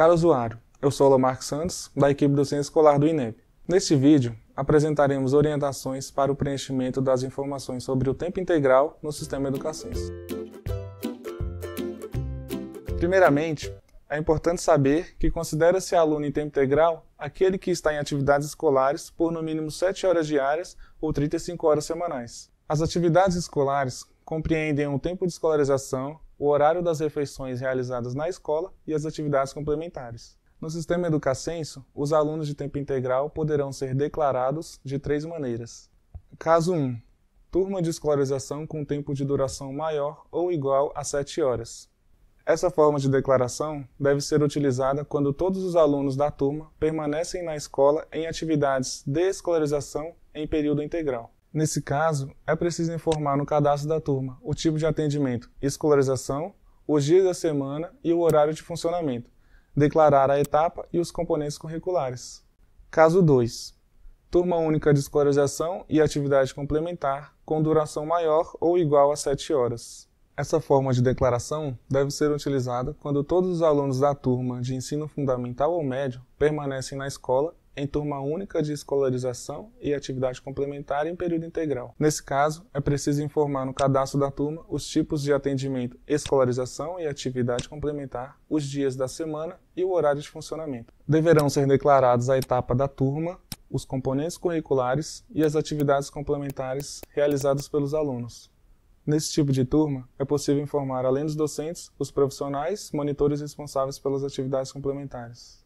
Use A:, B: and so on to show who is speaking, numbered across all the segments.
A: Caro usuário, eu sou Lomar Santos, da equipe do Centro Escolar do INEP. Neste vídeo, apresentaremos orientações para o preenchimento das informações sobre o tempo integral no sistema Educacional. Primeiramente, é importante saber que considera-se aluno em tempo integral aquele que está em atividades escolares por no mínimo 7 horas diárias ou 35 horas semanais. As atividades escolares compreendem o tempo de escolarização, o horário das refeições realizadas na escola e as atividades complementares. No sistema Educacenso, os alunos de tempo integral poderão ser declarados de três maneiras. Caso 1. Turma de escolarização com tempo de duração maior ou igual a 7 horas. Essa forma de declaração deve ser utilizada quando todos os alunos da turma permanecem na escola em atividades de escolarização em período integral. Nesse caso, é preciso informar no cadastro da turma o tipo de atendimento, escolarização, os dias da semana e o horário de funcionamento, declarar a etapa e os componentes curriculares. Caso 2. Turma única de escolarização e atividade complementar com duração maior ou igual a 7 horas. Essa forma de declaração deve ser utilizada quando todos os alunos da turma de ensino fundamental ou médio permanecem na escola em turma única de escolarização e atividade complementar em período integral. Nesse caso, é preciso informar no cadastro da turma os tipos de atendimento, escolarização e atividade complementar, os dias da semana e o horário de funcionamento. Deverão ser declarados a etapa da turma, os componentes curriculares e as atividades complementares realizadas pelos alunos. Nesse tipo de turma, é possível informar, além dos docentes, os profissionais, monitores responsáveis pelas atividades complementares.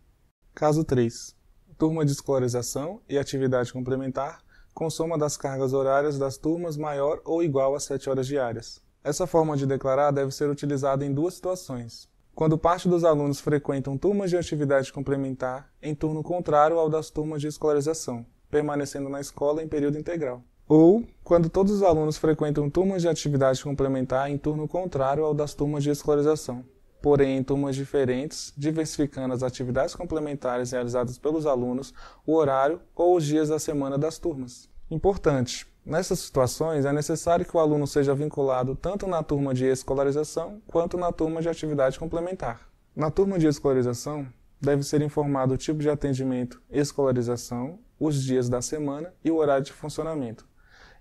A: Caso 3 turma de escolarização e atividade complementar com soma das cargas horárias das turmas maior ou igual a 7 horas diárias. Essa forma de declarar deve ser utilizada em duas situações. Quando parte dos alunos frequentam turmas de atividade complementar em turno contrário ao das turmas de escolarização, permanecendo na escola em período integral. Ou quando todos os alunos frequentam turmas de atividade complementar em turno contrário ao das turmas de escolarização, porém em turmas diferentes, diversificando as atividades complementares realizadas pelos alunos, o horário ou os dias da semana das turmas. Importante: nessas situações, é necessário que o aluno seja vinculado tanto na turma de escolarização quanto na turma de atividade complementar. Na turma de escolarização, deve ser informado o tipo de atendimento, escolarização, os dias da semana e o horário de funcionamento,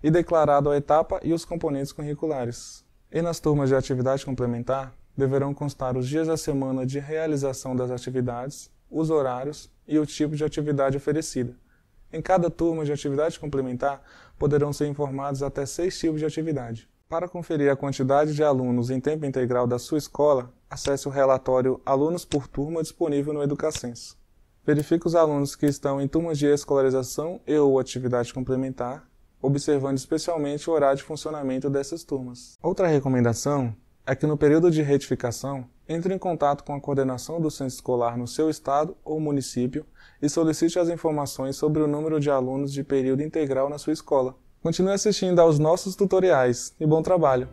A: e declarado a etapa e os componentes curriculares. E nas turmas de atividade complementar, deverão constar os dias da semana de realização das atividades, os horários e o tipo de atividade oferecida. Em cada turma de atividade complementar, poderão ser informados até seis tipos de atividade. Para conferir a quantidade de alunos em tempo integral da sua escola, acesse o relatório Alunos por Turma disponível no Educacenso. Verifique os alunos que estão em turmas de escolarização e ou atividade complementar, observando especialmente o horário de funcionamento dessas turmas. Outra recomendação é que no período de retificação, entre em contato com a coordenação do centro escolar no seu estado ou município e solicite as informações sobre o número de alunos de período integral na sua escola. Continue assistindo aos nossos tutoriais e bom trabalho!